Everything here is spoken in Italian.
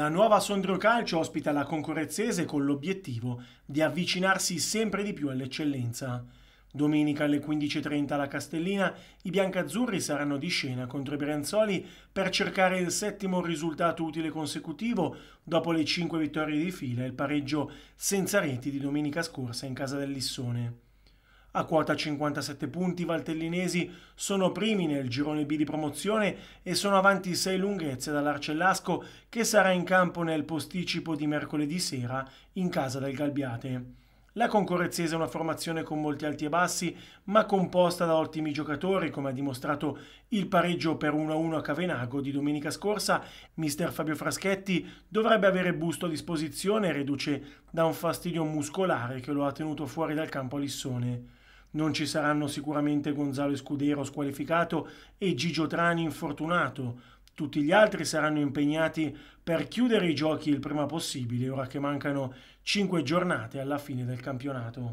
La nuova Sondrio Calcio ospita la concorrezzese con l'obiettivo di avvicinarsi sempre di più all'eccellenza. Domenica alle 15.30 alla Castellina i biancazzurri saranno di scena contro i Brianzoli per cercare il settimo risultato utile consecutivo dopo le cinque vittorie di fila e il pareggio senza reti di domenica scorsa in casa del Lissone. A quota 57 punti i valtellinesi sono primi nel girone B di promozione e sono avanti 6 lunghezze dall'Arcellasco che sarà in campo nel posticipo di mercoledì sera in casa del Galbiate. La Concorrezzese è una formazione con molti alti e bassi, ma composta da ottimi giocatori, come ha dimostrato il pareggio per 1-1 a Cavenago di domenica scorsa. Mister Fabio Fraschetti dovrebbe avere busto a disposizione, reduce da un fastidio muscolare che lo ha tenuto fuori dal campo a Lissone. Non ci saranno sicuramente Gonzalo Scudero squalificato e Gigio Trani infortunato. Tutti gli altri saranno impegnati per chiudere i giochi il prima possibile, ora che mancano 5 giornate alla fine del campionato.